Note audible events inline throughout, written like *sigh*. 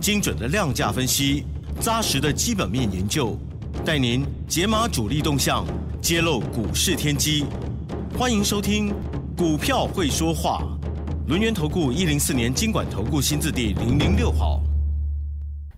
精准的量价分析，扎实的基本面研究，带您解码主力动向，揭露股市天机。欢迎收听《股票会说话》，轮圆投顾一零四年经管投顾新字第零零六号。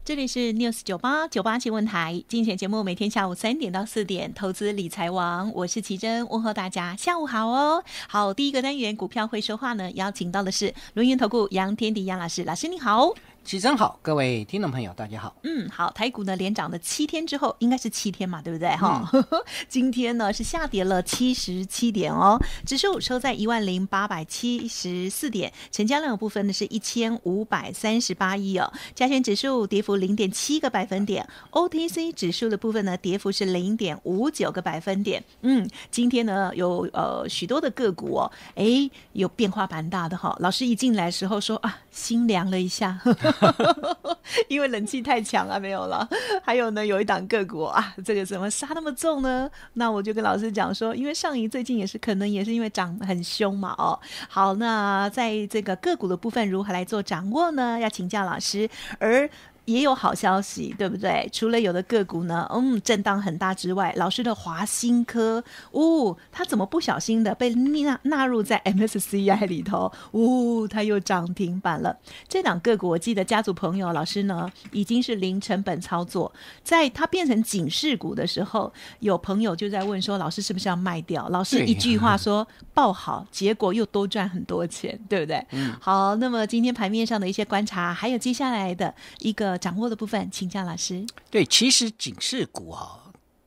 这里是 News 九八九八新闻台精选节目，每天下午三点到四点。投资理财王，我是奇珍，问候大家下午好哦。好，第一个单元《股票会说话》呢，邀请到的是轮圆投顾杨天迪杨老师，老师你好。起真好，各位听众朋友，大家好。嗯，好，台股呢连涨的七天之后，应该是七天嘛，对不对？哈，*laughs* 今天呢是下跌了七十七点哦，指数收在一万零八百七十四点，成交量的部分呢是一千五百三十八亿哦。加权指数跌幅零点七个百分点，OTC 指数的部分呢跌幅是零点五九个百分点。嗯，今天呢有呃许多的个股哦，哎，有变化蛮大的哈。老师一进来时候说啊，心凉了一下。*laughs* *laughs* 因为冷气太强了，没有了。还有呢，有一档个股啊，这个怎么杀那么重呢？那我就跟老师讲说，因为上一最近也是可能也是因为涨很凶嘛哦。好，那在这个个股的部分如何来做掌握呢？要请教老师。而也有好消息，对不对？除了有的个股呢，嗯，震荡很大之外，老师的华兴科，哦，他怎么不小心的被纳纳入在 MSCI 里头？哦，他又涨停板了。这两个股，我记得家族朋友老师呢，已经是零成本操作，在它变成警示股的时候，有朋友就在问说，老师是不是要卖掉？老师一句话说爆好，结果又多赚很多钱，对不对？嗯。好，那么今天盘面上的一些观察，还有接下来的一个。掌握的部分，请教老师。对，其实警示股哈，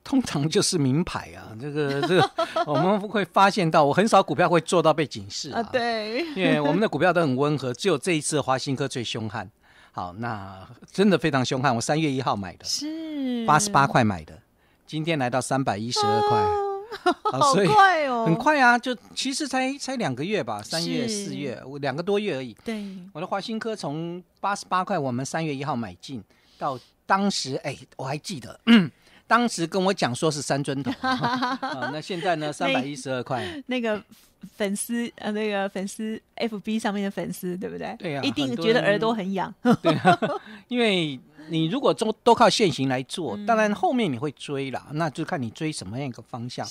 通常就是名牌啊。这个，这个，*laughs* 我们会发现到，我很少股票会做到被警示啊。对，因为我们的股票都很温和，只有这一次华新科最凶悍。好，那真的非常凶悍。我三月一号买的，是八十八块买的，今天来到三百一十二块。*laughs* 好快哦，很快啊，就其实才才两个月吧，三月四月，我两个多月而已。对，我的华新科从八十八块，我们三月一号买进，到当时哎，我还记得，*clears throat* 当时跟我讲说是三尊头。*laughs* 那现在呢，三百一十二块。那个粉丝呃，那个粉丝 FB 上面的粉丝，对不对？对呀，一定觉得耳朵很痒，*laughs* 对因为。你如果都都靠现行来做，当然后面你会追啦。那就看你追什么样一个方向。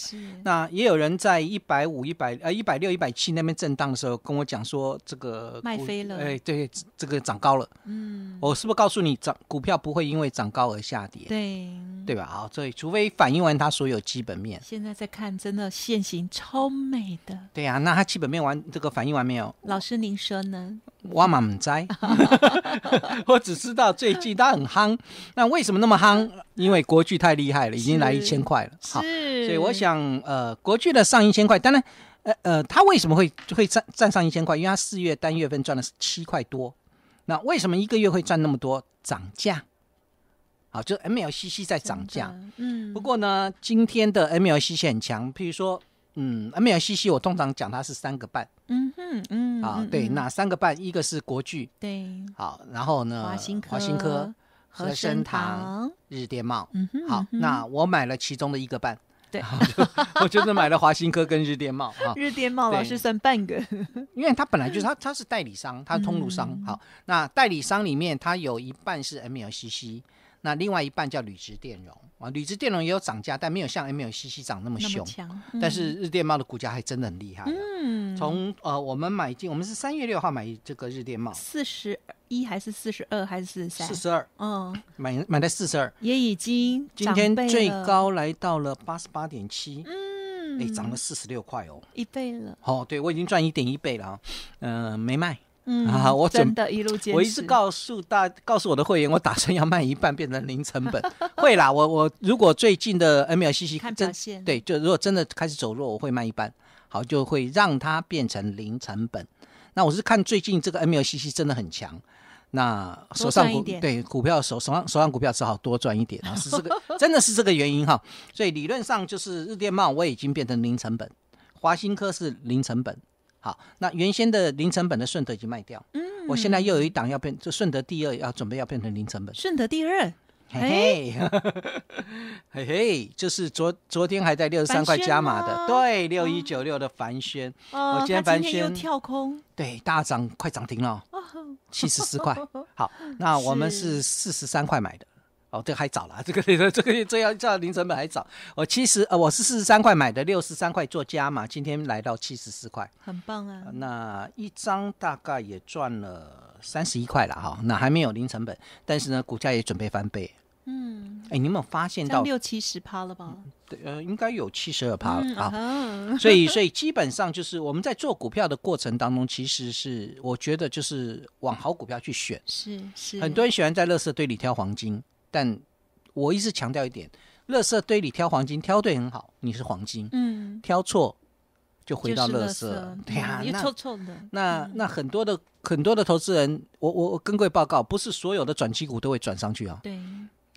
那也有人在一百五、一百呃一百六、一百七那边震荡的时候，跟我讲说这个卖飞了。哎，对，这个涨高了。嗯，我是不是告诉你，涨股票不会因为涨高而下跌？对，对吧？好，所以除非反映完它所有基本面。现在在看，真的现形超美的。对呀，那它基本面完这个反映完没有？老师，您说呢？挖马木哉，*laughs* 我只知道最近他很夯。那为什么那么夯？因为国剧太厉害了，已经来一千块了。好，所以我想，呃，国剧的上一千块，当然，呃呃，他为什么会会占占上一千块？因为他四月单月份赚了七块多。那为什么一个月会赚那么多？涨价。好，就 MLCC 在涨价。嗯。不过呢，今天的 MLCC 很强。譬如说，嗯，MLCC 我通常讲它是三个半。嗯哼嗯啊，对，那三个半，一个是国巨，对，好，然后呢，华新科、和生堂、日电茂，好，那我买了其中的一个半，对，*laughs* 我就是买了华新科跟日电茂啊，日电茂老师算半个，因为他本来就是他，他是代理商，他通路商，好，那代理商里面他有一半是 MLCC。那另外一半叫铝质电容啊，铝质电容也有涨价，但没有像 M 有 CC 涨那么凶。但是日电贸的股价还真的很厉害。嗯，从呃我们买进，我们是三月六号买这个日电贸，四十一还是四十二还是四十三？四十二，嗯，买买在四十二，也已经今天最高来到了八十八点七，嗯，哎，涨了四十六块哦，一倍了。哦，对，我已经赚一点一倍了啊，嗯，没卖。嗯啊，我真的，一路坚持。我一直告诉大，告诉我的会员，我打算要卖一半，变成零成本。会啦，我我如果最近的 MLCC 表现，对，就如果真的开始走弱，我会卖一半，好，就会让它变成零成本。那我是看最近这个 MLCC 真的很强，那手上股对股票手手上手上股票只好多赚一点啊，是这个，真的是这个原因哈。所以理论上就是日电贸我已经变成零成本，华新科是零成本。好，那原先的零成本的顺德已经卖掉，嗯，我现在又有一档要变，就顺德第二要准备要变成零成本。顺德第二，嘿嘿，嘿嘿，就是昨昨天还在六十三块加码的，对，六一九六的凡轩，我今天凡轩跳空，对，大涨快涨停了，七十四块。好，那我们是四十三块买的。哦，这还早了，这个 *laughs* 这个这要叫零成本还早。我七十，呃，我是四十三块买的，六十三块做加嘛，今天来到七十四块，很棒啊。那一张大概也赚了三十一块了哈，那还没有零成本，但是呢，股价也准备翻倍。嗯，哎，你有没有发现到六七十趴了吧？呃，应该有七十二趴了啊。所以，所以基本上就是我们在做股票的过程当中，其实是我觉得就是往好股票去选。是是，很多人喜欢在垃圾堆里挑黄金。但我一直强调一点：，垃圾堆里挑黄金，挑对很好，你是黄金；，嗯，挑错就回到垃圾。对啊，臭臭的。那那很多的很多的投资人，我我我跟各位报告，不是所有的转机股都会转上去啊。对。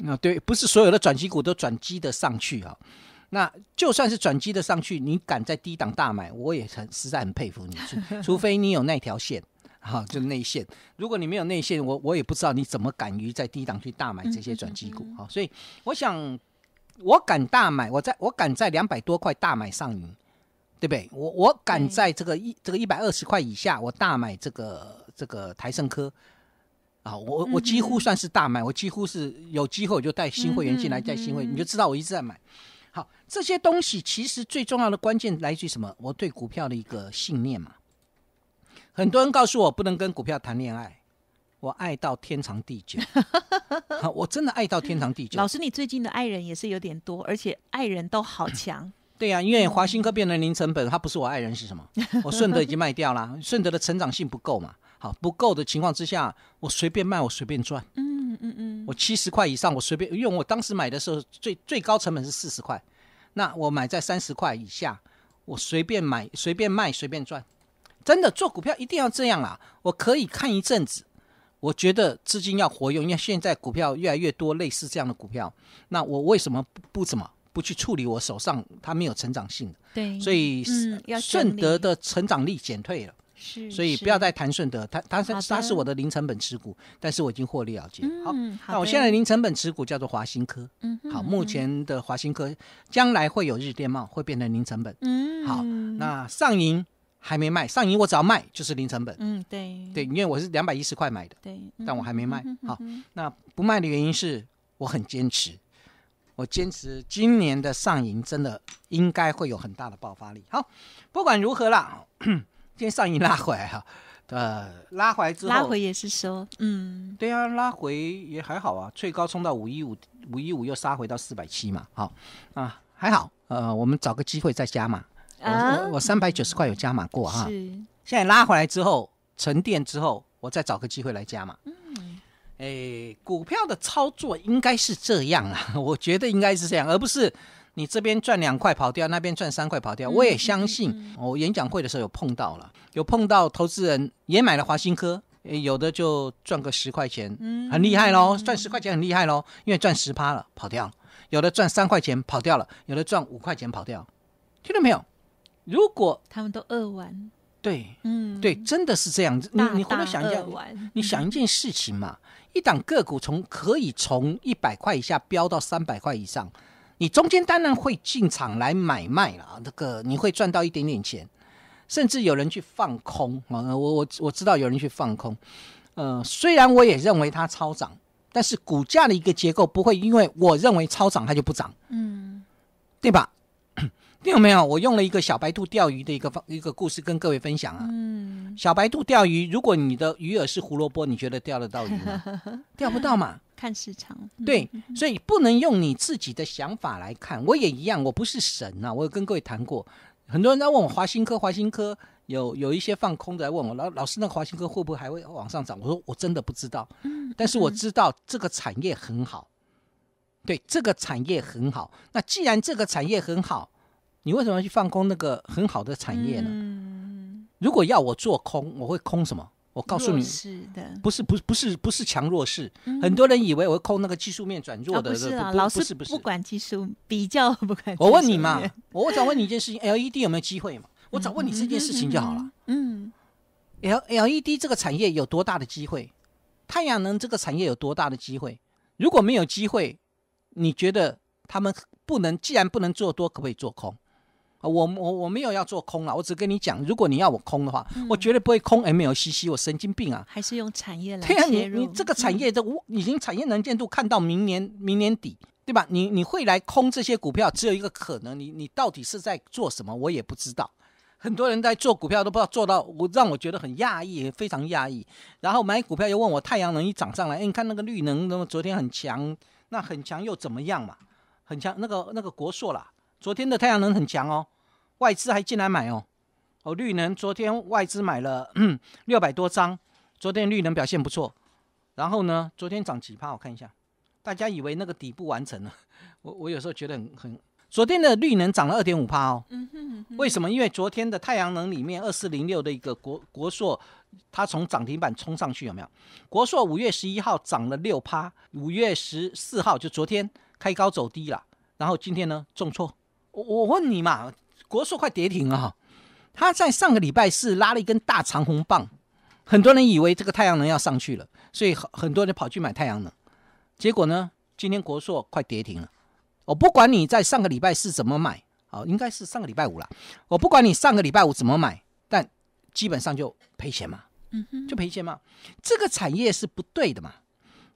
啊，对，不是所有的转机股都转机的上去啊。那就算是转机的上去，你敢在低档大买，我也很实在很佩服你。除 *laughs* 非你有那条线。哈，就内线。如果你没有内线，我我也不知道你怎么敢于在低档去大买这些转机股啊。所以我想，我敢大买，我在我敢在两百多块大买上云，对不对？我我敢在这个一这个一百二十块以下，我大买这个这个台盛科啊。我我几乎算是大买，我几乎是有机会我就带新会员进来，带新会你就知道我一直在买。好，这些东西其实最重要的关键来自于什么？我对股票的一个信念嘛。很多人告诉我不能跟股票谈恋爱，我爱到天长地久。*laughs* 我真的爱到天长地久。老师，你最近的爱人也是有点多，而且爱人都好强。对呀，因为华兴科变成零成本，他不是我爱人是什么？我顺德已经卖掉了，*laughs* 顺德的成长性不够嘛。好，不够的情况之下，我随便卖，我随便赚。嗯嗯嗯。我七十块以上，我随便，因为我当时买的时候最最高成本是四十块，那我买在三十块以下，我随便买，随便卖，随便赚。真的做股票一定要这样啊！我可以看一阵子，我觉得资金要活用，因为现在股票越来越多，类似这样的股票，那我为什么不怎么不去处理我手上它没有成长性的？对，所以顺德的成长力减退了，是，所以不要再谈顺德，它它是它是我的零成本持股，但是我已经获利了结。好，那我现在零成本持股叫做华兴科，嗯，好，目前的华兴科将来会有日电贸，会变成零成本。嗯，好，那上银。还没卖上影，我只要卖就是零成本。嗯，对，对，因为我是两百一十块买的，对，但我还没卖。好，那不卖的原因是我很坚持，我坚持今年的上影真的应该会有很大的爆发力。好，不管如何啦，*clears throat* 今天上影拉回来啊，呃，拉回来之后，拉回也是说，嗯，对啊，拉回也还好啊，最高冲到五一五，五一五又杀回到四百七嘛。好，啊，还好，呃，我们找个机会再加嘛。我我三百九十块有加码过哈，是现在拉回来之后沉淀之后，我再找个机会来加嘛。嗯，哎，股票的操作应该是这样啊，*laughs* 我觉得应该是这样，而不是你这边赚两块跑掉，那边赚三块跑掉。我也相信，我演讲会的时候有碰到了，有碰到投资人也买了华新科，有的就赚个十块钱，很厉害喽，赚十块钱很厉害喽，因为赚十趴了跑掉了，有的赚三块钱跑掉了，有的赚五块钱跑掉，听到没有？如果他们都饿完，对，嗯，对，真的是这样子。你你回头想一下，你想一件事情嘛，一档个股从可以从一百块以下飙到三百块以上，你中间当然会进场来买卖了，那个你会赚到一点点钱，甚至有人去放空啊。我我我知道有人去放空，呃，虽然我也认为它超涨，但是股价的一个结构不会，因为我认为超涨它就不涨，嗯，对吧？有没有我用了一个小白兔钓鱼的一个方一个故事跟各位分享啊？嗯，小白兔钓鱼，如果你的鱼饵是胡萝卜，你觉得钓得到鱼吗？*laughs* 钓不到嘛。看市场。对，所以不能用你自己的想法来看。我也一样，我不是神呐。我有跟各位谈过，很多人在问我华新科，华新科有有一些放空的来问我老老师，那华新科会不会还会往上涨？我说我真的不知道。嗯，但是我知道这个产业很好，对，这个产业很好。那既然这个产业很好。你为什么要去放空那个很好的产业呢？如果要我做空，我会空什么？我告诉你，是的，不是，不是，不是，不是强弱势。很多人以为我会空那个技术面转弱的，不是啊，老是不管技术，比较不管。我问你嘛，*laughs* 我我想问你一件事情：LED 有没有机会嘛？我只问你这件事情就好了。嗯，LLED 这个产业有多大的机会？太阳能这个产业有多大的机会？如果没有机会，你觉得他们不能？既然不能做多，可不可以做空？啊，我我我没有要做空了，我只跟你讲，如果你要我空的话，我绝对不会空 MLCC，我神经病啊！还是用产业来切对啊，你你这个产业的我已经产业能见度看到明年明年底，对吧？你你会来空这些股票，只有一个可能，你你到底是在做什么？我也不知道。很多人在做股票都不知道做到，我让我觉得很讶异，非常讶异。然后买股票又问我太阳能一涨上来，哎，你看那个绿能，那么昨天很强，那很强又怎么样嘛？很强，那个那个国硕啦。昨天的太阳能很强哦，外资还进来买哦，哦，绿能昨天外资买了 *clears throat* 六百多张，昨天绿能表现不错，然后呢，昨天涨几趴？我看一下，大家以为那个底部完成了？*laughs* 我我有时候觉得很很，昨天的绿能涨了二点五趴哦，为什么？因为昨天的太阳能里面二四零六的一个国国硕，它从涨停板冲上去有没有？国硕五月十一号涨了六趴，五月十四号就昨天开高走低了，然后今天呢重挫。我我问你嘛，国硕快跌停了、哈，他在上个礼拜是拉了一根大长红棒，很多人以为这个太阳能要上去了，所以很很多人跑去买太阳能。结果呢，今天国硕快跌停了。我不管你在上个礼拜是怎么买，好，应该是上个礼拜五了。我不管你上个礼拜五怎么买，但基本上就赔钱嘛，嗯哼，就赔钱嘛。这个产业是不对的嘛，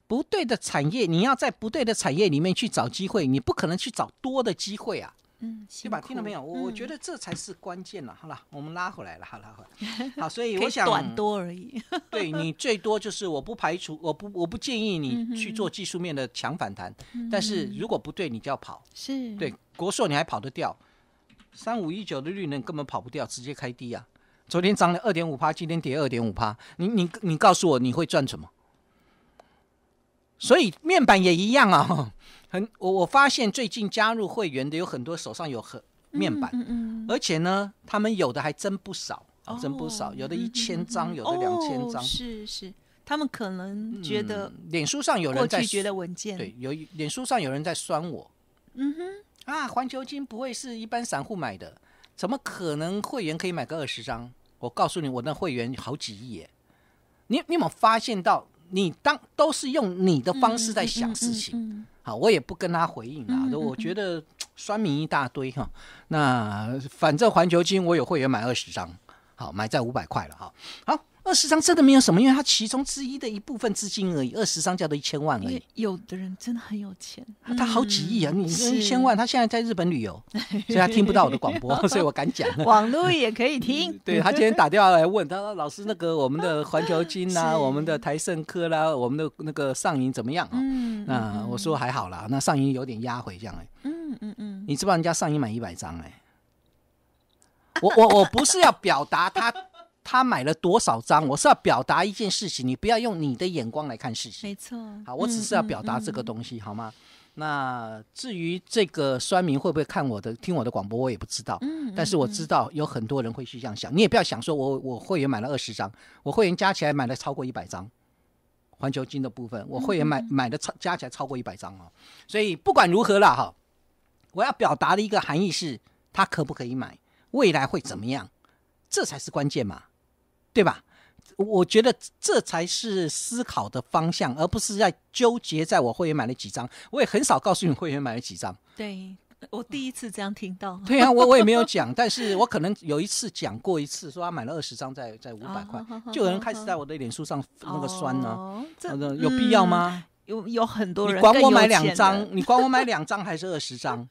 不对的产业，你要在不对的产业里面去找机会，你不可能去找多的机会啊。对吧？听到没有？我我觉得这才是关键了。好了，我们拉回来了，好了，回来。*laughs* 好，所以我想短多而已。*laughs* 对你最多就是，我不排除，我不，我不建议你去做技术面的强反弹。但是如果不对，你就要跑。是对国硕，你还跑得掉？三五一九的利润根本跑不掉，直接开低啊！昨天涨了二点五趴，今天跌二点五趴。你你你告诉我，你会赚什么？所以面板也一样啊。很，我我发现最近加入会员的有很多，手上有很面板，嗯嗯，而且呢，他们有的还真不少，真不少，有的一千张，有的两千张，是是，他们可能觉得脸书上有人在觉得对，有脸书上有人在酸我，嗯哼，啊，环球金不会是一般散户买的，怎么可能会员可以买个二十张？我告诉你，我的会员好几亿耶，你你有发现到？你当都是用你的方式在想事情，好，我也不跟他回应啊。我觉得酸民一大堆哈。那反正环球金我有会员买二十张，好买在五百块了哈，好。二十张真的没有什么，因为他其中之一的一部分资金而已。二十张叫做一千万而已。有的人真的很有钱，他好几亿啊！你一千万，他现在在日本旅游，*laughs* 所以他听不到我的广播，*laughs* 所以我敢讲。*laughs* 网络也可以听。对他今天打电话来问，他说：“老师，那个我们的环球金啦，我们的台盛科啦，我们的那个上银怎么样啊？”那我说还好啦，那上银有点压回这样哎。嗯嗯嗯。你知道人家上银买一百张哎？我我我不是要表达他。他买了多少张？我是要表达一件事情，你不要用你的眼光来看事情。没错，好，我只是要表达这个东西，好吗？那至于这个酸民会不会看我的、听我的广播，我也不知道。嗯，但是我知道有很多人会去这样想。你也不要想说我我会员买了二十张，我会员加起来买了超过一百张，环球金的部分我会员买买的超加起来超过一百张哦。所以不管如何了哈，我要表达的一个含义是，他可不可以买？未来会怎么样？这才是关键嘛。对吧？我觉得这才是思考的方向，而不是在纠结在我会员买了几张。我也很少告诉你会员买了几张。对我第一次这样听到。对啊，我我也没有讲，但是我可能有一次讲过一次，说他买了二十张，在在五百块，*laughs* 就有人开始在我的脸书上那个酸呢。这有必要吗？有有很多人。你管我买两张，你管我买两张还是二十张？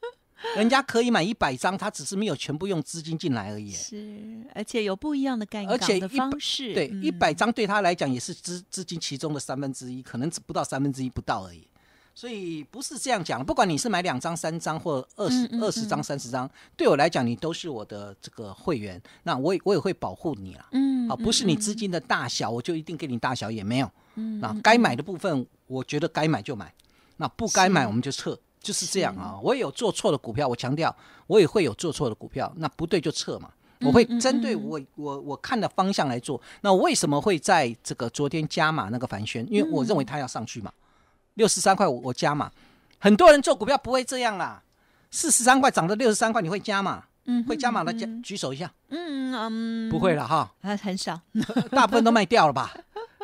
人家可以买一百张，他只是没有全部用资金进来而已。是，而且有不一样的概念。而且的方式。对一百张对他来讲也是资资金其中的三分之一，可能只不到三分之一不到而已。所以不是这样讲，不管你是买两张、三张或二十二十张、三十张，对我来讲你都是我的这个会员，那我也我也会保护你了。嗯，啊，不是你资金的大小，我就一定给你大小也没有。嗯，那该买的部分，我觉得该买就买，那不该买我们就撤。就是这样啊，我也有做错的股票，我强调，我也会有做错的股票，那不对就撤嘛。我会针对我我我看的方向来做。那为什么会在这个昨天加码那个凡轩？因为我认为它要上去嘛，六十三块我加码。很多人做股票不会这样啦，四十三块涨到六十三块你会加码？嗯，会加码的举举手一下。嗯嗯，不会了哈，很少，大部分都卖掉了吧。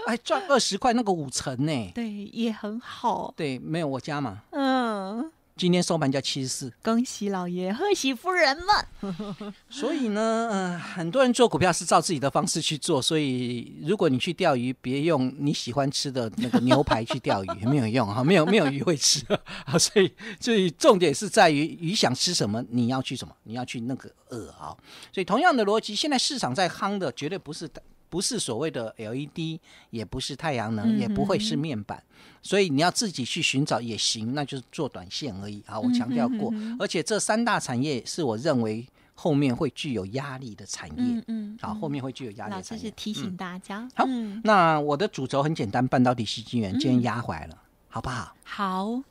*laughs* 哎，赚二十块，那个五成呢？对，也很好。对，没有我家嘛。嗯，今天收盘价七十四，恭喜老爷，贺喜夫人们。*laughs* *laughs* 所以呢，嗯、很多人做股票是照自己的方式去做。所以，如果你去钓鱼，别用你喜欢吃的那个牛排去钓鱼，没有用哈，没有没有鱼会吃啊。所以，所以重点是在于鱼想吃什么，你要去什么，你要去那个饵啊。所以，同样的逻辑，现在市场在夯的绝对不是。不是所谓的 LED，也不是太阳能，也不会是面板，所以你要自己去寻找也行，那就是做短线而已啊！我强调过，而且这三大产业是我认为后面会具有压力的产业，嗯嗯，好，后面会具有压力。老师是提醒大家，好，那我的主轴很简单，半导体、新金源今天压回来了，好不好？好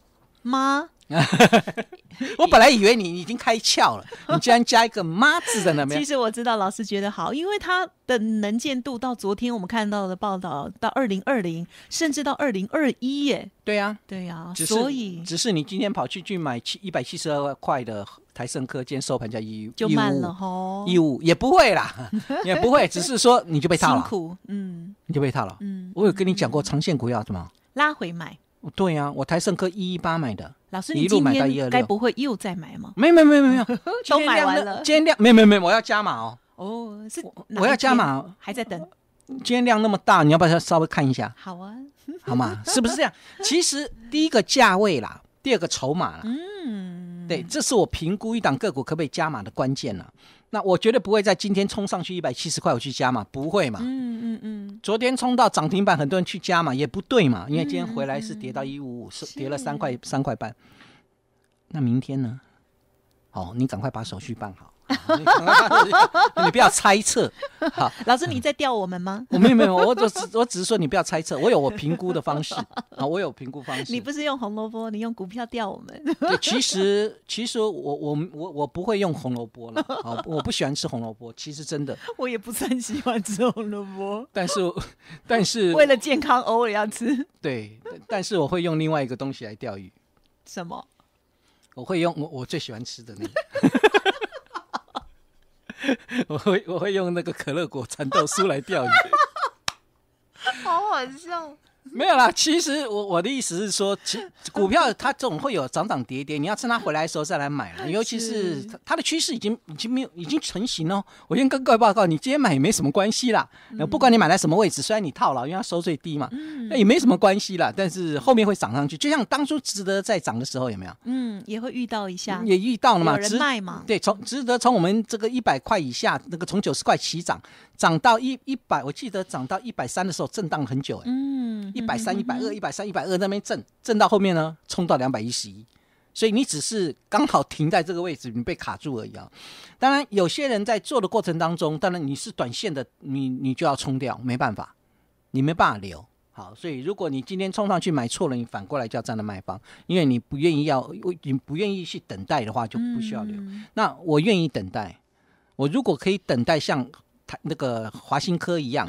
吗？*laughs* 我本来以为你已经开窍了，你竟然加一个“妈”字在那边。其实我知道，老师觉得好，因为他的能见度到昨天我们看到的报道，到二零二零，甚至到二零二一耶。对啊，对啊，所以只是你今天跑去去买七一百七十二块的台盛科，今天收盘价一五就慢了吼，一五也不会啦，*laughs* 也不会，只是说你就被套了。辛苦，嗯，你就被套了。嗯，我有跟你讲过长线股票什么？拉回买。对啊，我台盛科一一八买的。老师，你今天该不会又在买吗？没没没没有，*laughs* 都买完了。今天量没有没有没有，我要加码哦。哦，是我要加码，还在等。今天量那么大，你要不要稍微看一下？好啊，好嘛，是不是这样？其实第一个价位啦，第二个筹码啦，*laughs* 嗯。对，这是我评估一档个股可不可以加码的关键呐。那我绝对不会在今天冲上去一百七十块我去加码，不会嘛？嗯嗯嗯。昨天冲到涨停板，很多人去加嘛，也不对嘛，因为今天回来是跌到一五五，跌了三块三块半。那明天呢？哦，你赶快把手续办好。*laughs* 你不要猜测，*laughs* 好。老师，你在钓我们吗？*laughs* 我没有没有，我只我只是说你不要猜测，我有我评估的方式啊，我有评估方式。你不是用红萝卜，你用股票钓我们。对，其实其实我我我我不会用红萝卜了，我不喜欢吃红萝卜，其实真的。我也不是很喜欢吃红萝卜，但是但是为了健康，偶尔要吃。对，但是我会用另外一个东西来钓鱼。什么？我会用我我最喜欢吃的那个。*laughs* 我会我会用那个可乐果蚕豆酥来钓鱼，*laughs* 好好笑。*laughs* 没有啦，其实我我的意思是说，其 *laughs* 股票它总会有涨涨跌跌，你要趁它回来的时候再来买 *laughs* 尤其是它的趋势已经已经没有已经成型了。我先跟各位报告，你今天买也没什么关系啦。不管你买在什么位置，虽然你套牢，因为收最低嘛，那也没什么关系了。但是后面会涨上去，就像当初值得再涨的时候，有没有？嗯，也会遇到一下，也遇到了嘛？有人卖嘛？对，从值得从我们这个一百块以下那个从九十块起涨，涨到一一百，我记得涨到一百三的时候震荡很久哎。嗯。一百三、一百二、一百三、一百二，那边震，震到后面呢，冲到两百一十一，所以你只是刚好停在这个位置，你被卡住而已啊。当然，有些人在做的过程当中，当然你是短线的，你你就要冲掉，没办法，你没办法留。好，所以如果你今天冲上去买错了，你反过来就要站在卖方，因为你不愿意要，你不愿意去等待的话，就不需要留。那我愿意等待，我如果可以等待，像。那个华兴科一样，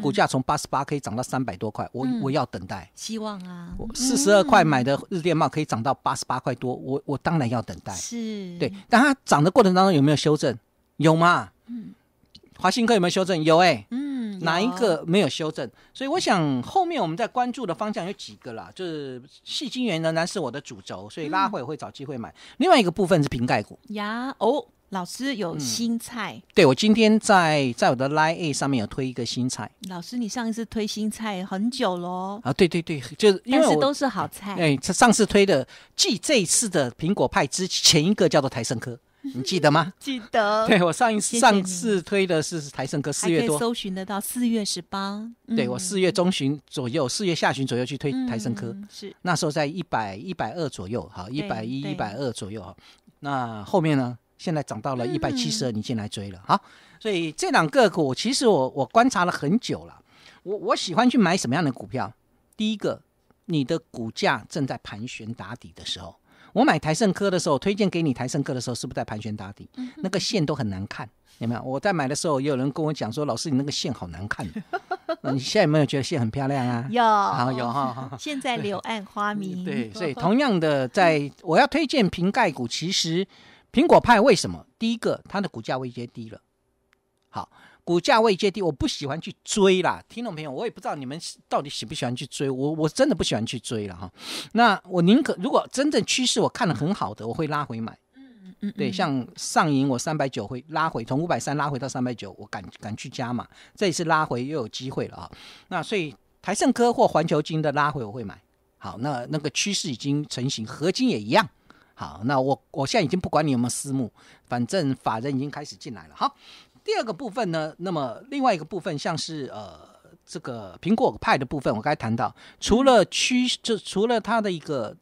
股价从八十八可以涨到三百多块，我我要等待，希望啊，四十二块买的日电帽可以涨到八十八块多，我我当然要等待，是对，但它涨的过程当中有没有修正？有吗？嗯，华兴科有没有修正？有哎，嗯，哪一个没有修正？所以我想后面我们在关注的方向有几个啦，就是细晶圆仍然是我的主轴，所以拉回会找机会买，另外一个部分是瓶盖股呀，哦。老师有新菜，对我今天在在我的 Line A 上面有推一个新菜。老师，你上一次推新菜很久喽？啊，对对对，就是因为都是好菜。哎，上次推的继这一次的苹果派之前一个叫做台盛科，*laughs* 你记得吗？记得。对我上一次上次推的是台盛科，四月多。搜寻得到四月十八。对我四月中旬左右，四月下旬左右去推台盛科，是那时候在一百一百二左右，好，一百一一百二左右。那后面呢？现在涨到了一百七十二，你进来追了哈，所以这两个股其实我我观察了很久了。我我喜欢去买什么样的股票？第一个，你的股价正在盘旋打底的时候，我买台盛科的时候，推荐给你台盛科的时候，是不是在盘旋打底？嗯，那个线都很难看，有没有？我在买的时候，也有人跟我讲说，老师你那个线好难看。*laughs* 那你现在有没有觉得线很漂亮啊？有，好有哈。现在柳暗花明。*laughs* 对，所以 *laughs* 同样的，在我要推荐瓶盖股，其实。苹果派为什么？第一个，它的股价位阶低了。好，股价位阶低，我不喜欢去追啦。听众朋友，我也不知道你们到底喜不喜欢去追，我我真的不喜欢去追了哈。那我宁可如果真正趋势我看的很好的，我会拉回买。嗯嗯嗯，对，像上银我三百九会拉回，从五百三拉回到三百九，我敢敢去加嘛？这一次拉回又有机会了啊。那所以台盛科或环球金的拉回我会买。好，那那个趋势已经成型，合金也一样。好，那我我现在已经不管你有没有私募，反正法人已经开始进来了。好，第二个部分呢，那么另外一个部分像是呃这个苹果派的部分，我刚才谈到，除了区就除了它的一个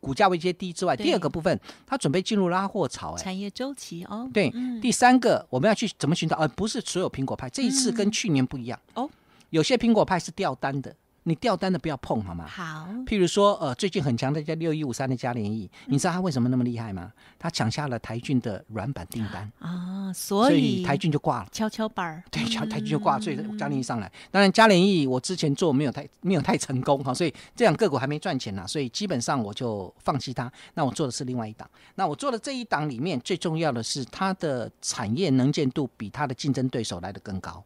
股价位阶低之外，第二个部分它准备进入拉货潮，哎，产业周期哦，对，第三个我们要去怎么寻找，呃，不是所有苹果派，这一次跟去年不一样哦，有些苹果派是掉单的。你掉单的不要碰，好吗？好。譬如说，呃，最近很强的叫六一五三的嘉联益，你知道它为什么那么厉害吗？它抢下了台俊的软板订单啊，所以台俊就挂了，跷跷板儿。对，台骏就挂，所以嘉联益上来。当然，嘉联益我之前做没有太没有太成功哈，所以这两个股还没赚钱呢，所以基本上我就放弃它。那我做的是另外一档。那我做的这一档里面最重要的是它的产业能见度比它的竞争对手来的更高。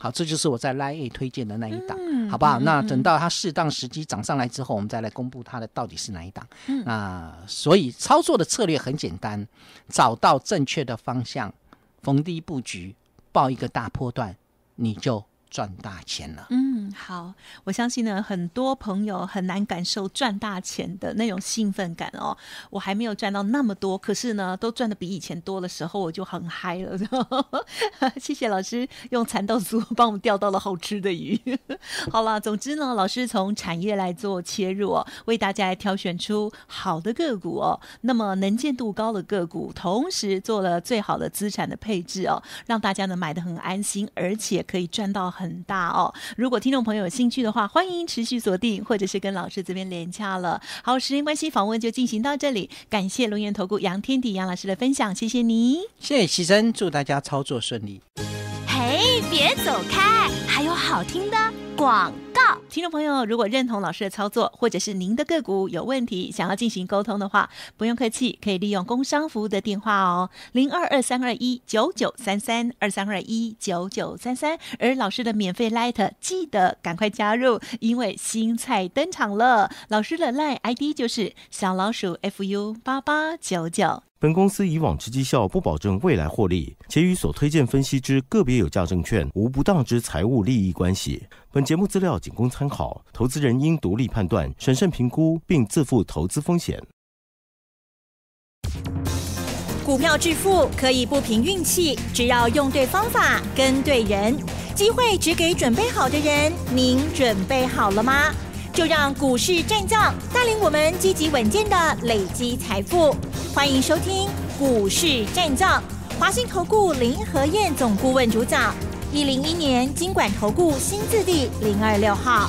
好，这就是我在拉 A 推荐的那一档，好不好？那等到它适当时机涨上来之后，我们再来公布它的到底是哪一档。那所以操作的策略很简单，找到正确的方向，逢低布局，抱一个大波段，你就赚大钱了。嗯。好，我相信呢，很多朋友很难感受赚大钱的那种兴奋感哦。我还没有赚到那么多，可是呢，都赚的比以前多的时候，我就很嗨了。*laughs* 谢谢老师用蚕豆酥帮我们钓到了好吃的鱼。*laughs* 好了，总之呢，老师从产业来做切入哦，为大家来挑选出好的个股哦。那么能见度高的个股，同时做了最好的资产的配置哦，让大家呢买的很安心，而且可以赚到很大哦。如果听众。众朋友有兴趣的话，欢迎持续锁定或者是跟老师这边连洽了。好，时间关系，访问就进行到这里。感谢龙岩投顾杨天迪杨老师的分享，谢谢你，谢谢齐真，祝大家操作顺利。嘿，别走开，还有好听的。广告，听众朋友，如果认同老师的操作，或者是您的个股有问题，想要进行沟通的话，不用客气，可以利用工商服务的电话哦，零二二三二一九九三三二三二一九九三三。而老师的免费 l i t 记得赶快加入，因为新菜登场了，老师的 l i t ID 就是小老鼠 fu 八八九九。本公司以往之绩效不保证未来获利，且与所推荐分析之个别有价证券无不当之财务利益关系。本节目资料仅供参考，投资人应独立判断、审慎评估，并自负投资风险。股票致富可以不凭运气，只要用对方法、跟对人，机会只给准备好的人。您准备好了吗？就让股市战将带领我们积极稳健的累积财富。欢迎收听《股市战将》，华信投顾林和燕总顾问主讲，一零一年金管投顾新字第零二六号。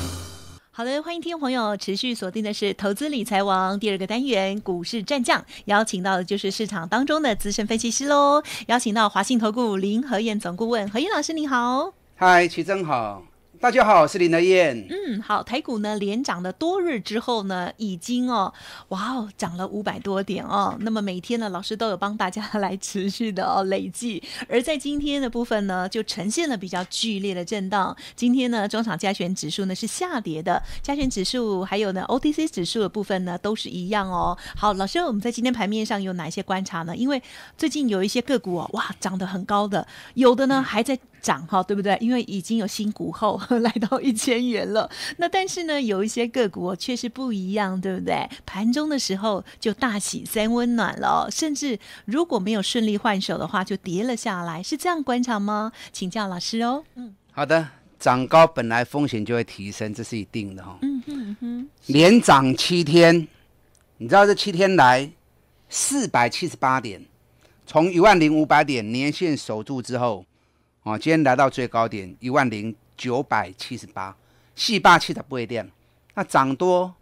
好的，欢迎听众朋友持续锁定的是《投资理财王》第二个单元《股市战将》，邀请到的就是市场当中的资深分析师喽。邀请到华信投顾林和燕总顾问，何燕老师你好。嗨，齐真好。大家好，我是林德燕。嗯，好，台股呢连涨了多日之后呢，已经哦，哇哦，涨了五百多点哦。那么每天呢，老师都有帮大家来持续的哦累计。而在今天的部分呢，就呈现了比较剧烈的震荡。今天呢，中场加权指数呢是下跌的，加权指数还有呢 OTC 指数的部分呢都是一样哦。好，老师，我们在今天盘面上有哪一些观察呢？因为最近有一些个股哦，哇，涨得很高的，有的呢还在。涨哈，对不对？因为已经有新股后 *laughs* 来到一千元了。那但是呢，有一些个股却是不一样，对不对？盘中的时候就大喜三温暖了，甚至如果没有顺利换手的话，就跌了下来。是这样观察吗？请教老师哦。嗯，好的，涨高本来风险就会提升，这是一定的哈。嗯嗯嗯嗯，连涨七天，你知道这七天来四百七十八点，从一万零五百点年线守住之后。哦，今天来到最高点一万零九百七十八，气霸气的不一定，那涨多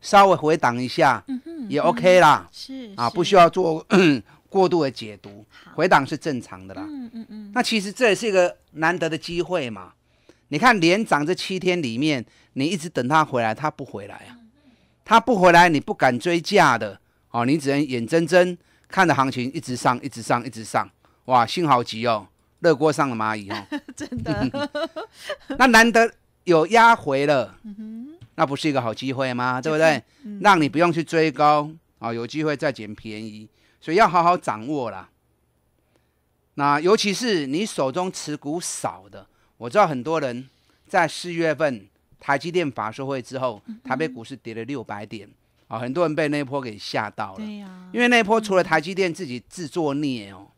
稍微回档一下也 OK 啦，是啊，不需要做 *coughs* 过度的解读，回档是正常的啦。嗯嗯嗯，那其实这也是一个难得的机会嘛。你看连涨这七天里面，你一直等它回来，它不回来啊，它不回来，你不敢追价的哦，你只能眼睁睁看着行情一直上，一直上，一直上。哇，心好急哦。热锅上的蚂蚁哦，*laughs* 真的，*laughs* 那难得有压回了，那不是一个好机会吗？对不对？让你不用去追高啊，有机会再捡便宜，所以要好好掌握啦。那尤其是你手中持股少的，我知道很多人在四月份台积电法说会之后，台北股市跌了六百点啊，很多人被那波给吓到了。对呀，因为那波除了台积电自己自作孽哦。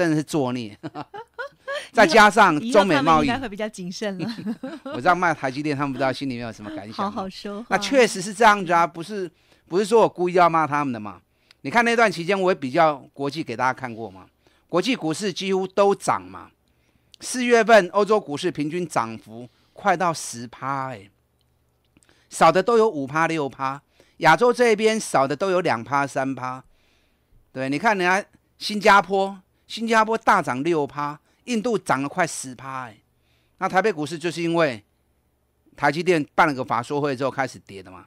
真的是作孽，*laughs* 再加上中美贸易，应该会比较谨慎了。*laughs* 我这样骂台积电，他们不知道心里面有什么感想。好好说，那确实是这样子啊，不是不是说我故意要骂他们的嘛？你看那段期间，我也比较国际给大家看过嘛，国际股市几乎都涨嘛。四月份欧洲股市平均涨幅快到十趴，哎，少的都有五趴六趴，亚洲这边少的都有两趴三趴。对，你看人家新加坡。新加坡大涨六趴，印度涨了快十趴，哎，那台北股市就是因为台积电办了个法说会之后开始跌的嘛，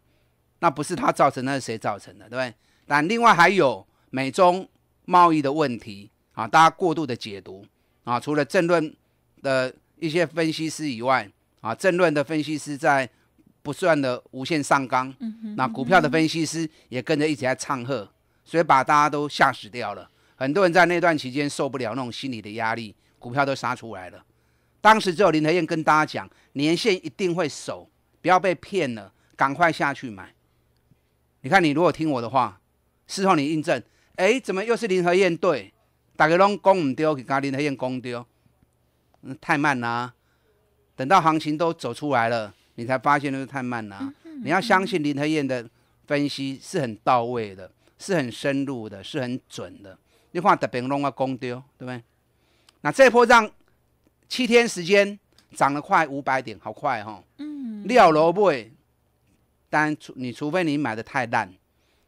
那不是它造成，那是谁造成的，对不对？但另外还有美中贸易的问题啊，大家过度的解读啊，除了政论的一些分析师以外啊，政论的分析师在不断的无限上纲，那股票的分析师也跟着一起在唱和，所以把大家都吓死掉了。很多人在那段期间受不了那种心理的压力，股票都杀出来了。当时只有林德燕跟大家讲，年限一定会守，不要被骗了，赶快下去买。你看，你如果听我的话，事后你印证，哎，怎么又是林和燕对？打给龙攻唔丢，给家林和燕攻丢，太慢啦。等到行情都走出来了，你才发现那是太慢啦。你要相信林和燕的分析是很到位的，是很深入的，是很准的。你看，特别弄个公丢，对不对？那这波让七天时间，涨了快五百点，好快哈。嗯。料罗不会，但除你除非你买的太烂，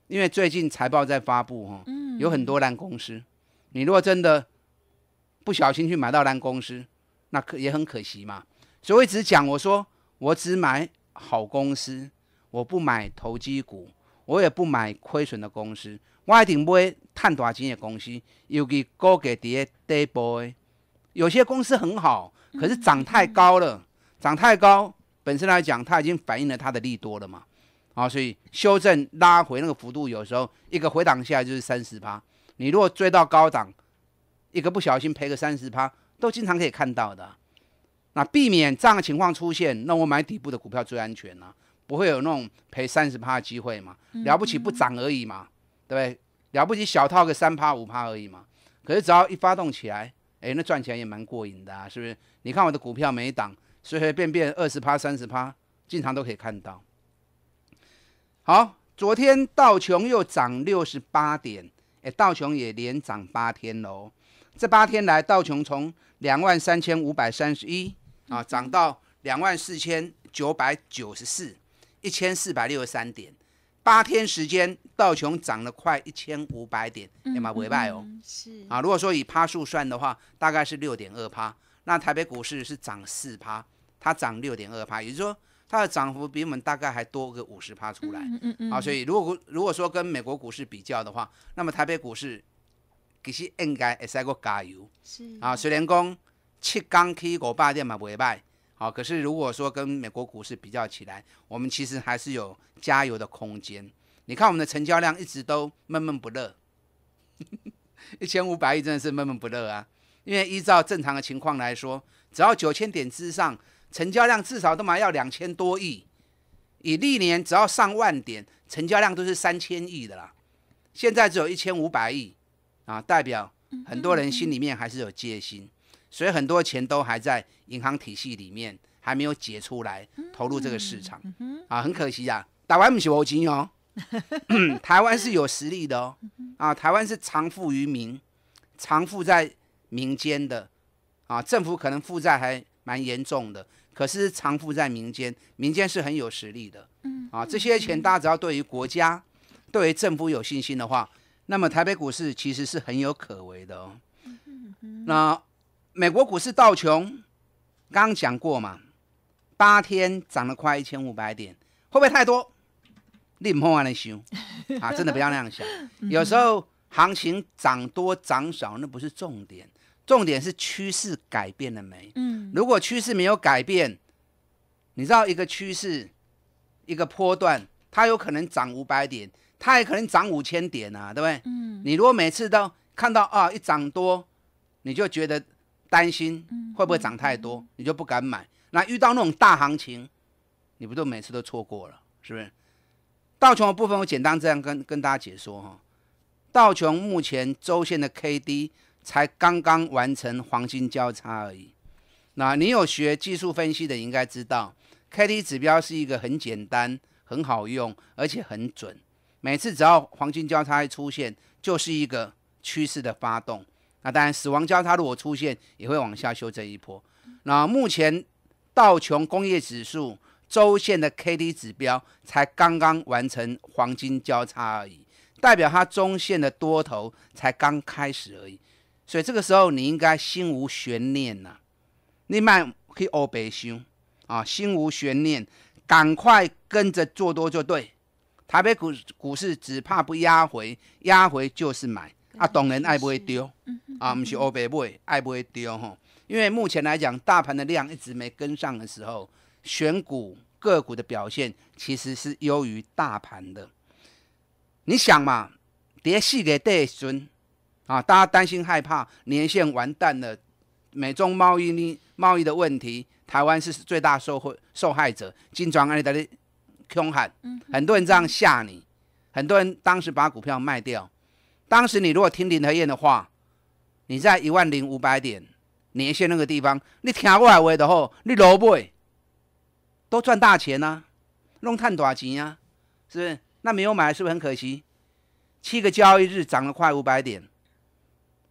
因为最近财报在发布哈，有很多烂公司。你如果真的不小心去买到烂公司，那可也很可惜嘛。所以只讲，我说我只买好公司，我不买投机股。我也不买亏损的公司，我一定买探大钱的公司，尤其高价底的低波。有些公司很好，可是涨太高了，涨太高，本身来讲，它已经反映了它的利多了嘛。啊，所以修正拉回那个幅度，有时候一个回档下来就是三十趴。你如果追到高档，一个不小心赔个三十趴，都经常可以看到的。那避免这样情况出现，那我买底部的股票最安全啦。不会有那种赔三十趴的机会嘛？了不起不涨而已嘛，对不对？了不起小套个三趴五趴而已嘛。可是只要一发动起来，哎，那赚钱也蛮过瘾的，啊，是不是？你看我的股票每一档随随便便二十趴三十趴，经常都可以看到。好，昨天道琼又涨六十八点，哎，道琼也连涨八天喽。这八天来，道琼从两万三千五百三十一啊，涨到两万四千九百九十四。一千四百六十三点，八天时间道琼涨了快一千五百点，也嘛袂歹哦。是啊，如果说以趴数算的话，大概是六点二趴。那台北股市是涨四趴，它涨六点二趴，也就是说它的涨幅比我们大概还多个五十趴出来。嗯嗯嗯。啊，所以如果如果说跟美国股市比较的话，那么台北股市其实应该也算个加油。是啊，虽然讲七天起五百点也袂歹。好，可是如果说跟美国股市比较起来，我们其实还是有加油的空间。你看我们的成交量一直都闷闷不乐，一千五百亿真的是闷闷不乐啊！因为依照正常的情况来说，只要九千点之上，成交量至少都嘛要两千多亿？以历年只要上万点，成交量都是三千亿的啦。现在只有一千五百亿啊，代表很多人心里面还是有戒心。所以很多钱都还在银行体系里面，还没有解出来投入这个市场啊！很可惜啊，台湾不是有钱哦，*laughs* 台湾是有实力的哦啊！台湾是藏富于民，偿富在民间的啊，政府可能负债还蛮严重的，可是偿付在民间，民间是很有实力的啊！这些钱大家只要对于国家、对于政府有信心的话，那么台北股市其实是很有可为的哦。那美国股市道琼刚讲过嘛，八天涨了快一千五百点，会不会太多？你不碰那样想 *laughs* 啊，真的不要那样想。有时候行情涨多涨少，那不是重点，重点是趋势改变了没？嗯，如果趋势没有改变，你知道一个趋势，一个波段，它有可能涨五百点，它也可能涨五千点啊，对不对？嗯，你如果每次都看到啊一涨多，你就觉得。担心会不会涨太多，你就不敢买。那遇到那种大行情，你不就每次都错过了？是不是？道琼的部分我简单这样跟跟大家解说哈。道琼目前周线的 K D 才刚刚完成黄金交叉而已。那你有学技术分析的，应该知道 K D 指标是一个很简单、很好用而且很准。每次只要黄金交叉一出现，就是一个趋势的发动。那当然，死亡交叉如果出现，也会往下修正一波。那目前道琼工业指数周线的 K D 指标才刚刚完成黄金交叉而已，代表它中线的多头才刚开始而已。所以这个时候你应该心无悬念呐，你买以欧北修啊，心无悬念，赶快跟着做多就对。台北股股市只怕不压回，压回就是买。啊，当然爱不会丢，啊，不是欧赔不会爱不会丢吼，因为目前来讲，大盘的量一直没跟上的时候，选股个股的表现其实是优于大盘的。你想嘛，跌势的对准啊，大家担心害怕，年限完蛋了，美中贸易呢贸易的问题，台湾是最大受害受害者，金砖二的凶吓，很多人这样吓你，很多人当时把股票卖掉。当时你如果听林德燕的话，你在一万零五百点年限那个地方，你听我还喂的吼，你老买都赚大钱呐，弄碳多少钱呀？是不是？那没有买是不是很可惜？七个交易日涨了快五百点，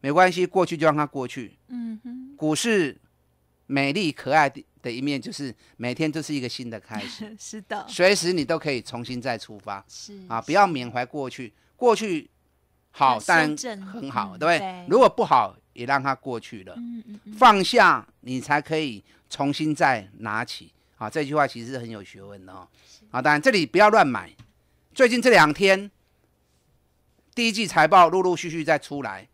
没关系，过去就让它过去。嗯哼，股市美丽可爱的一面就是每天都是一个新的开始。*laughs* 是的，随时你都可以重新再出发。是啊，不要缅怀过去，过去。好，但很好，对不对？如果不好，也让它过去了，放下你才可以重新再拿起。啊，这句话其实是很有学问的哦。啊，当然这里不要乱买。最近这两天，第一季财报陆陆续续在出来，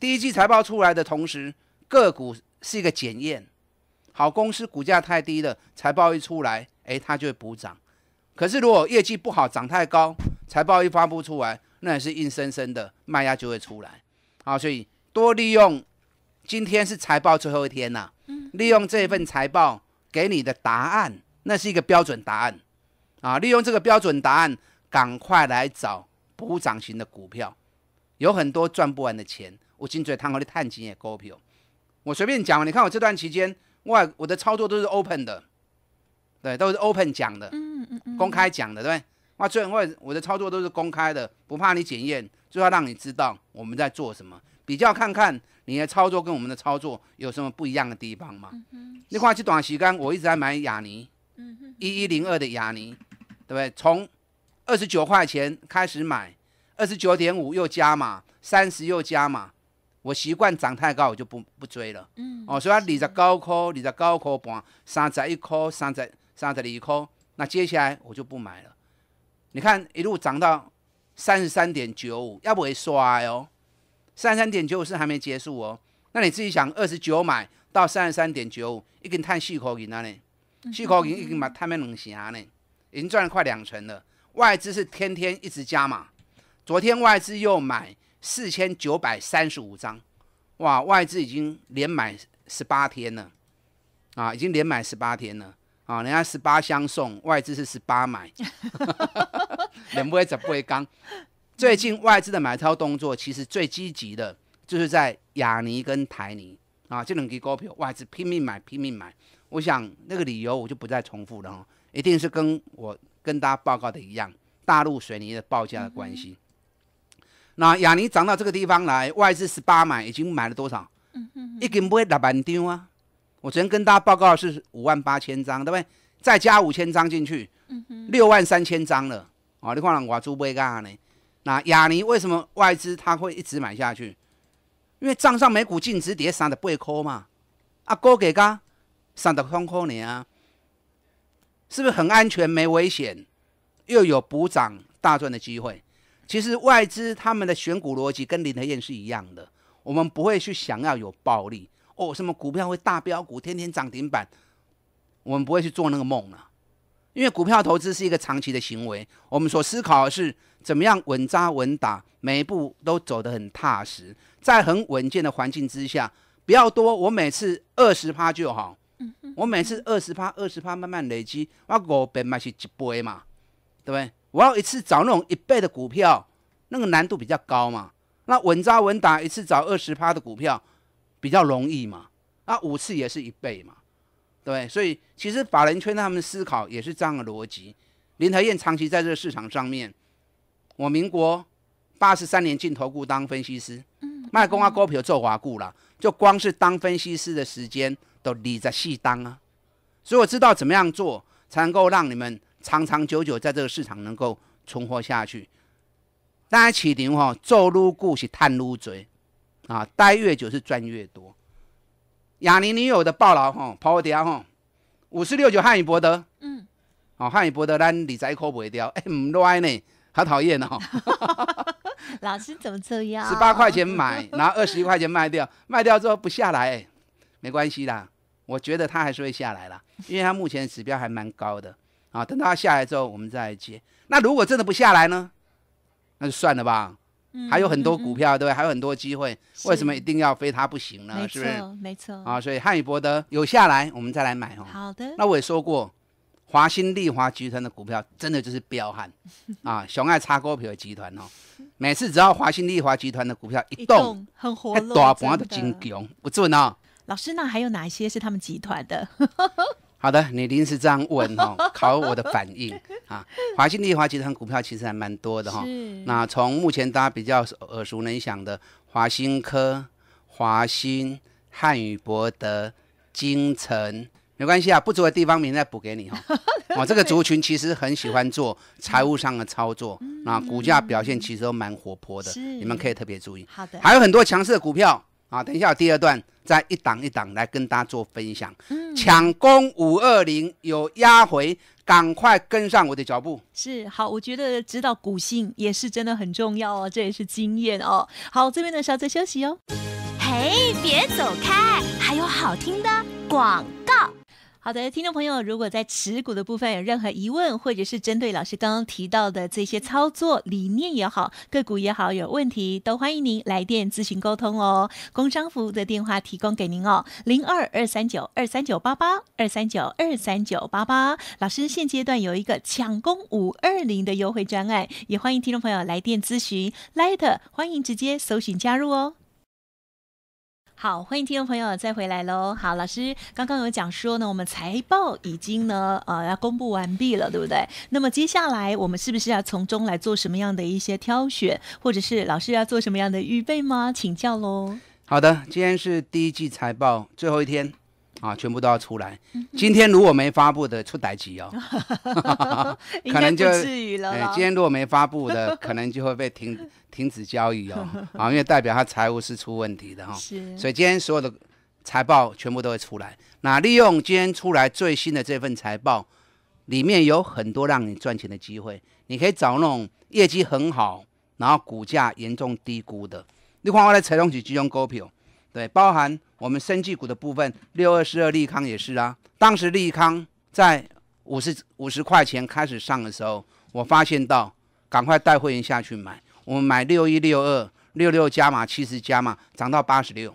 第一季财报出来的同时，个股是一个检验。好公司股价太低了，财报一出来，哎，它就会补涨。可是如果业绩不好，涨太高，财报一发布出来。那也是硬生生的卖压就会出来，好，所以多利用今天是财报最后一天呐，利用这份财报给你的答案，那是一个标准答案，啊，利用这个标准答案，赶快来找补涨型的股票，有很多赚不完的钱。我金嘴汤我的探金也股票，我随便讲嘛，你看我这段期间，哇，我的操作都是 open 的，对，都是 open 讲的，嗯嗯嗯，公开讲的，对。哇！最坏我的操作都是公开的，不怕你检验，就要让你知道我们在做什么，比较看看你的操作跟我们的操作有什么不一样的地方嘛。你话去短期间我一直在买雅尼，嗯哼，一一零二的雅尼，对不对？从二十九块钱开始买，二十九点五又加码，三十又加码，我习惯涨太高我就不不追了，嗯，哦，所以立在高科，立在高科半，三十一颗，三十三十二一颗，那接下来我就不买了。你看，一路涨到三十三点九五，要不给刷哦。三十三点九五是还没结束哦。那你自己想，二十九买到三十三点九五，一根探四口银啊呢？四颗银一根嘛，探了两成呢，已经赚了快两成了。外资是天天一直加码，昨天外资又买四千九百三十五张，哇，外资已经连买十八天了啊，已经连买十八天了。啊，人家十八箱送外资是十八买，人不会走不会刚。最近外资的买超动作，其实最积极的就是在亚尼跟台尼啊，这两支股票外资拼命买拼命买。我想那个理由我就不再重复了哦，一定是跟我跟大家报告的一样，大陆水泥的报价的关系。那亚尼涨到这个地方来，外资十八买已经买了多少？嗯嗯，已经买六万张啊。我昨天跟大家报告的是五万八千张，对不对？再加五千张进去，六万三千张了。哦，你看我做不会干啥呢？那亚尼为什么外资他会一直买下去？因为账上每股净值叠三的不会扣嘛，啊，高给高三的空扣你啊，是不是很安全？没危险，又有补涨大赚的机会。其实外资他们的选股逻辑跟林德燕是一样的，我们不会去想要有暴利。哦，什么股票会大标股天天涨停板？我们不会去做那个梦了，因为股票投资是一个长期的行为。我们所思考的是怎么样稳扎稳打，每一步都走得很踏实，在很稳健的环境之下，不要多。我每次二十趴就好，我每次二十趴，二十趴慢慢累积，我我别买是一倍嘛，对不对？我要一次找那种一倍的股票，那个难度比较高嘛。那稳扎稳打，一次找二十趴的股票。比较容易嘛，那五次也是一倍嘛，对所以其实法人圈他们思考也是这样的逻辑。林和燕长期在这个市场上面，我民国八十三年进投顾当分析师，卖公阿狗皮做华顾啦，就光是当分析师的时间都理在细当啊，所以我知道怎么样做才能够让你们长长久久在这个市场能够存活下去。大家起灵吼做愈久是赚愈多。啊，待越久是赚越多。亚宁女友的暴劳吼，跑我底下吼，五十六九汉语博德，嗯，哦，汉语博德，咱理财课不会掉，哎，唔赖呢，好讨厌哦。*laughs* 老师怎么这样？十八块钱买，然后二十一块钱卖掉，卖掉之后不下来，没关系啦。我觉得它还是会下来啦，因为它目前指标还蛮高的。啊，等到它下来之后，我们再来接。那如果真的不下来呢？那就算了吧。还有很多股票对，还有很多机会，为什么一定要非它不行呢？不是？没错啊！所以汉语博德有下来，我们再来买哦。好的，那我也说过，华新利华集团的股票真的就是彪悍 *laughs* 啊！雄爱擦锅皮的集团哦，每次只要华新利华集团的股票一动，很活络，大盘都金强不准啊！老师，那还有哪些是他们集团的？好的，你临时这样问哦，*laughs* 考我的反应啊。华信丽华集团股票其实还蛮多的哈。那从目前大家比较耳熟能详的华新科、华新、汉语博德、金城，没关系啊，不足的地方明天再补给你哈。我 *laughs* 这个族群其实很喜欢做财务上的操作，那股价表现其实都蛮活泼的，你们可以特别注意。好的，还有很多强势股票。好，等一下，第二段再一档一档来跟大家做分享。抢攻五二零有压回，赶快跟上我的脚步。是，好，我觉得知道股性也是真的很重要哦，这也是经验哦。好，这边的稍再休息哦。嘿，别走开，还有好听的广。好的，听众朋友，如果在持股的部分有任何疑问，或者是针对老师刚刚提到的这些操作理念也好，个股也好，有问题都欢迎您来电咨询沟通哦。工商服务的电话提供给您哦，零二二三九二三九八八二三九二三九八八。老师现阶段有一个抢攻五二零的优惠专案，也欢迎听众朋友来电咨询，来 t 欢迎直接搜寻加入哦。好，欢迎听众朋友再回来喽。好，老师刚刚有讲说呢，我们财报已经呢，呃，要公布完毕了，对不对？那么接下来我们是不是要从中来做什么样的一些挑选，或者是老师要做什么样的预备吗？请教喽。好的，今天是第一季财报最后一天啊，全部都要出来。*laughs* 今天如果没发布的出台级哦，*laughs* *laughs* 可能就，至于了。今天如果没发布的，可能就会被停。停止交易哦，*laughs* 啊，因为代表他财务是出问题的哈。是，所以今天所有的财报全部都会出来。那利用今天出来最新的这份财报，里面有很多让你赚钱的机会。你可以找那种业绩很好，然后股价严重低估的。你看我的扯动起集中股票，对，包含我们生技股的部分，六二四二利康也是啊。当时利康在五十五十块钱开始上的时候，我发现到赶快带会员下去买。我们买六一六二六六加码七十加码，涨到八十六，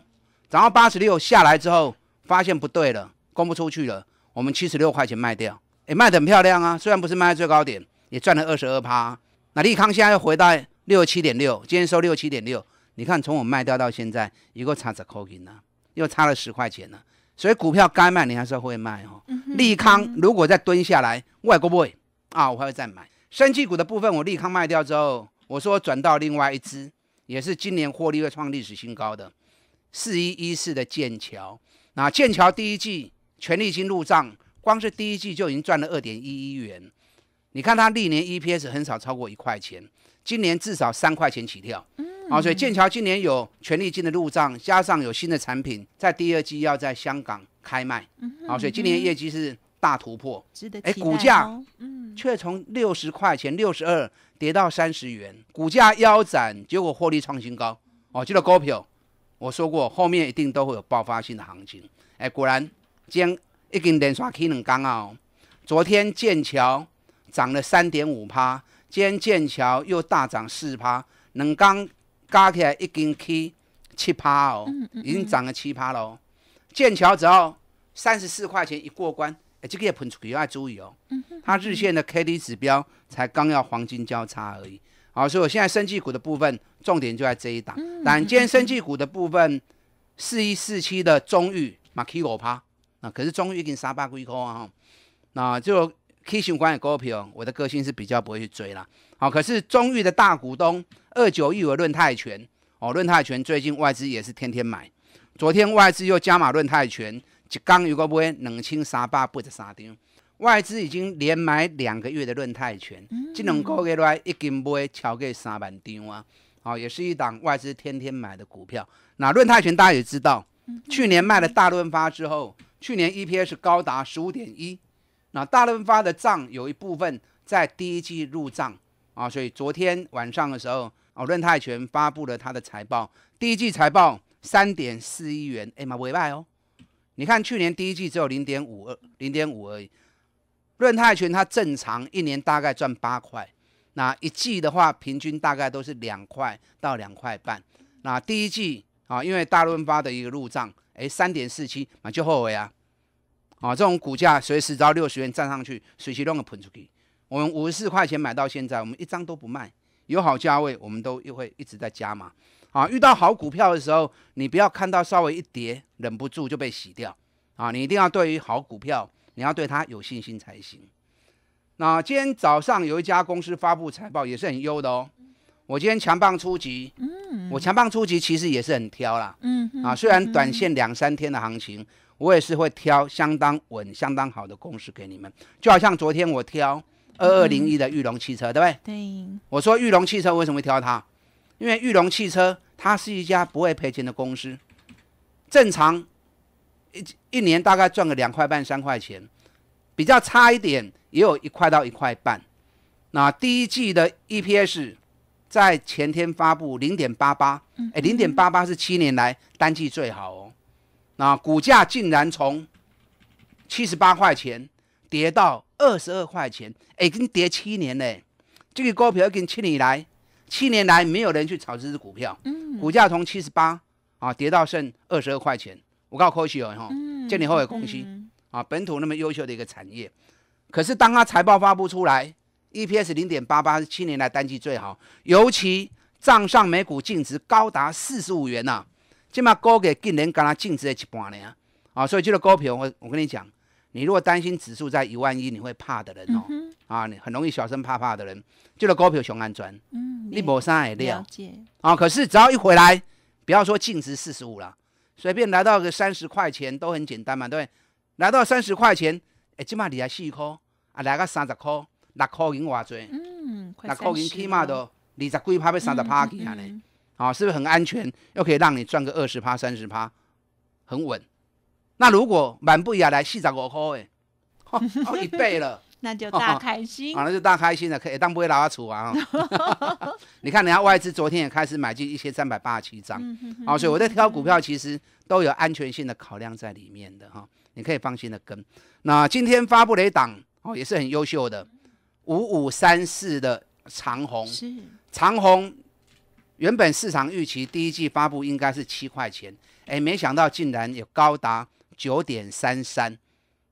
涨到八十六下来之后，发现不对了，供不出去了。我们七十六块钱卖掉，哎，卖的很漂亮啊！虽然不是卖最高点，也赚了二十二趴。那利康现在又回到六七点六，今天收六七点六。你看，从我卖掉到现在，一共差十空间呢，又差了十块钱呢。所以股票该卖你还是会卖哦。利康如果再蹲下来，外国不会啊，我还会再买。生技股的部分，我利康卖掉之后。我说转到另外一支，也是今年获利会创历史新高。的四一一四的剑桥，那剑桥第一季全利金入账，光是第一季就已经赚了二点一一元。你看它历年 EPS 很少超过一块钱，今年至少三块钱起跳。嗯。啊，所以剑桥今年有全利金的入账，加上有新的产品在第二季要在香港开卖。好，所以今年业绩是大突破。值得哎，股价嗯，却从六十块钱六十二。跌到三十元，股价腰斩，结果获利创新高哦！记得高票，我说过后面一定都会有爆发性的行情。哎，果然，今天已经连刷 K 两刚哦。昨天剑桥涨了三点五趴，今天剑桥又大涨四趴，两刚加起来已经 K 七趴哦，已经涨了七趴喽。剑桥只要三十四块钱一过关。哎，这个也喷出去，要注意哦。嗯它日线的 k d 指标才刚要黄金交叉而已。好，所以我现在升绩股的部分重点就在这一档。嗯，今天升绩股的部分，四一四七的中裕 m a 五趴。那可是中裕已经三八龟壳啊！哈，那就 K 线观的狗皮我的个性是比较不会去追啦。好，可是中裕的大股东二九一五论泰拳哦，论泰拳最近外资也是天天买，昨天外资又加码论泰拳。一公有个买两千三百八十三张，外资已经连买两个月的论泰拳，这两个月来已经买超过三万张啊！啊，也是一档外资天天买的股票。那论泰拳大家也知道，去年卖了大润发之后，去年 E P S 高达十五点一。那大润发的账有一部分在第一季入账啊，所以昨天晚上的时候哦，论泰拳发布了他的财报，第一季财报三点四亿元，哎妈，未卖哦。你看去年第一季只有零点五二零点五而已，润泰拳它正常一年大概赚八块，那一季的话平均大概都是两块到两块半。那第一季啊，因为大润发的一个入账，哎，三点四七满就后悔啊！啊，这种股价随时到六十元站上去，随时都能喷出去。我们五十四块钱买到现在，我们一张都不卖，有好价位我们都又会一直在加码。啊，遇到好股票的时候，你不要看到稍微一跌，忍不住就被洗掉啊！你一定要对于好股票，你要对它有信心才行。那今天早上有一家公司发布财报，也是很优的哦。我今天强棒初级，嗯，我强棒初级其实也是很挑啦，嗯，啊，虽然短线两三天的行情，我也是会挑相当稳、相当好的公司给你们。就好像昨天我挑二二零一的玉龙汽车，对不对？对，我说玉龙汽车为什么会挑它？因为玉龙汽车它是一家不会赔钱的公司，正常一一年大概赚个两块半三块钱，比较差一点也有一块到一块半。那第一季的 EPS 在前天发布零点八八，哎，零点八八是七年来单季最好哦。那股价竟然从七十八块钱跌到二十二块钱，哎，已经跌七年嘞，这个股票已经七年来。七年来没有人去炒这只股票，股价从七十八啊跌到剩二十二块钱。我告诉柯西哦，叫你后有公司啊，本土那么优秀的一个产业，可是当他财报发布出来，EPS 零点八八是七年来单季最好，尤其账上每股净值高达四十五元呐，起码高给今年刚他净值的一半呢啊，所以这个股票我我跟你讲。你如果担心指数在一万一你会怕的人哦，啊，你很容易小声怕怕的人，就是狗皮熊安全，你没啥也了解啊，可是只要一回来，不要说净值四十五了，随便来到个三十块钱都很简单嘛，对不来到三十块钱，哎，起码你还四块，啊，来个三十块，六块钱我做，嗯，六块钱起码都二十几趴，要三十趴以下嘞，啊，是不是很安全？又可以让你赚个二十趴、三十趴，很稳。那如果满不下来四十五块诶，*laughs* 一倍了，*laughs* 那就大开心，*laughs* 那就大开心了，可以当不会拿去厝啊。你看人家外资昨天也开始买进一些三百八十七张，啊，所以我在挑股票其实都有安全性的考量在里面的哈，你可以放心的跟。那今天发布的一档哦也是很优秀的五五三四的长虹，是长虹原本市场预期第一季发布应该是七块钱，哎，没想到竟然有高达。九点三三，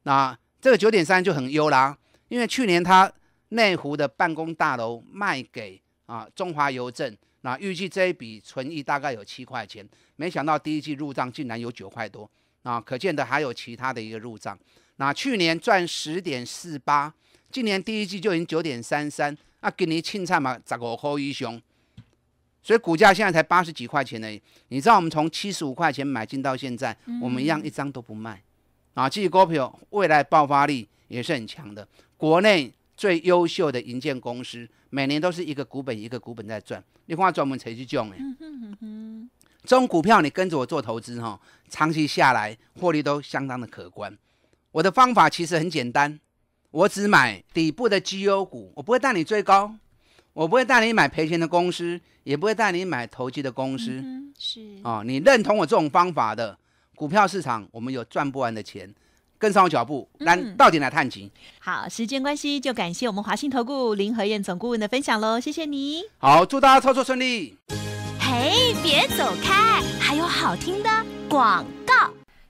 那这个九点三就很优啦，因为去年它内湖的办公大楼卖给啊中华邮政，那预计这一笔存益大概有七块钱，没想到第一季入账竟然有九块多，啊，可见的还有其他的一个入账。那去年赚十点四八，今年第一季就已经九点三三，啊，给你青菜嘛，十五颗英雄。所以股价现在才八十几块钱呢，你知道我们从七十五块钱买进到现在，我们一样一张都不卖啊。G O P O 未来爆发力也是很强的，国内最优秀的银建公司，每年都是一个股本一个股本在赚。你看看专门谁去赚哎，这种股票你跟着我做投资哈，长期下来获利都相当的可观。我的方法其实很简单，我只买底部的 G O 股，我不会带你追高。我不会带你买赔钱的公司，也不会带你买投机的公司。嗯，是啊，你认同我这种方法的股票市场，我们有赚不完的钱。跟上我脚步，来到底来探景。好，时间关系就感谢我们华信投顾林和燕总顾问的分享喽，谢谢你。好，祝大家操作顺利。嘿，别走开，还有好听的广。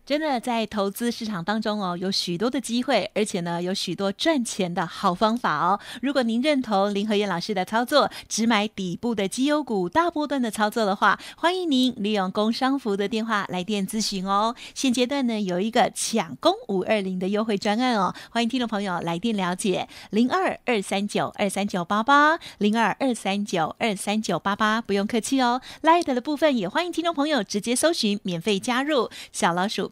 真的在投资市场当中哦，有许多的机会，而且呢，有许多赚钱的好方法哦。如果您认同林和燕老师的操作，只买底部的绩优股、大波段的操作的话，欢迎您利用工商服的电话来电咨询哦。现阶段呢，有一个抢攻五二零的优惠专案哦，欢迎听众朋友来电了解。零二二三九二三九八八，零二二三九二三九八八，不用客气哦。l i t 的部分也欢迎听众朋友直接搜寻，免费加入小老鼠。